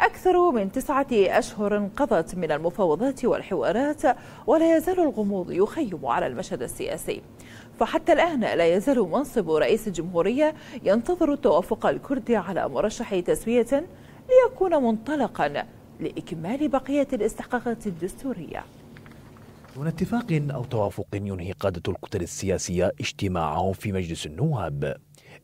أكثر من تسعة أشهر انقضت من المفاوضات والحوارات ولا يزال الغموض يخيم على المشهد السياسي فحتى الآن لا يزال منصب رئيس الجمهورية ينتظر التوافق الكردي على مرشح تسوية ليكون منطلقا لإكمال بقية الاستحقاقات الدستورية دون اتفاق أو توافق ينهي قادة الكتل السياسية اجتماعهم في مجلس النواب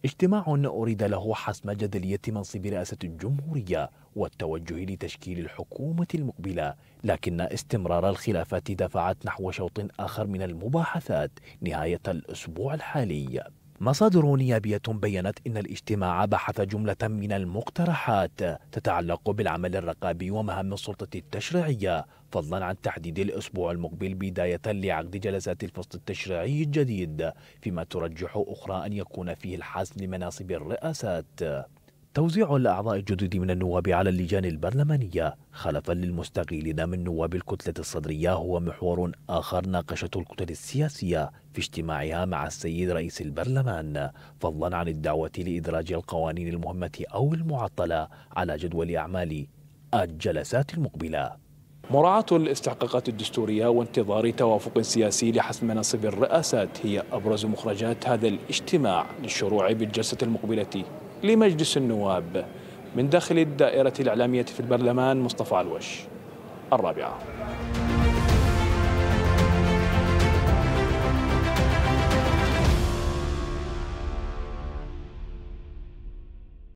اجتماع أريد له حسم جدلية منصب رئاسة الجمهورية والتوجه لتشكيل الحكومة المقبلة لكن استمرار الخلافات دفعت نحو شوط آخر من المباحثات نهاية الأسبوع الحالي مصادر نيابية بيّنت إن الاجتماع بحث جملة من المقترحات تتعلق بالعمل الرقابي ومهام السلطة التشريعية فضلا عن تحديد الأسبوع المقبل بداية لعقد جلسات الفصل التشريعي الجديد فيما ترجح أخرى أن يكون فيه الحسم لمناصب الرئاسات توزيع الأعضاء الجدد من النواب على اللجان البرلمانية خلفا للمستقيلين من نواب الكتلة الصدرية هو محور آخر ناقشته الكتل السياسية في اجتماعها مع السيد رئيس البرلمان فضلا عن الدعوة لإدراج القوانين المهمة أو المعطلة على جدول أعمال الجلسات المقبله مراعاة الاستحقاقات الدستورية وانتظار توافق سياسي لحسم مناصب الرئاسات هي أبرز مخرجات هذا الاجتماع للشروع بالجلسة المقبلة لمجلس النواب من داخل الدائرة الإعلامية في البرلمان مصطفى علوش الرابعة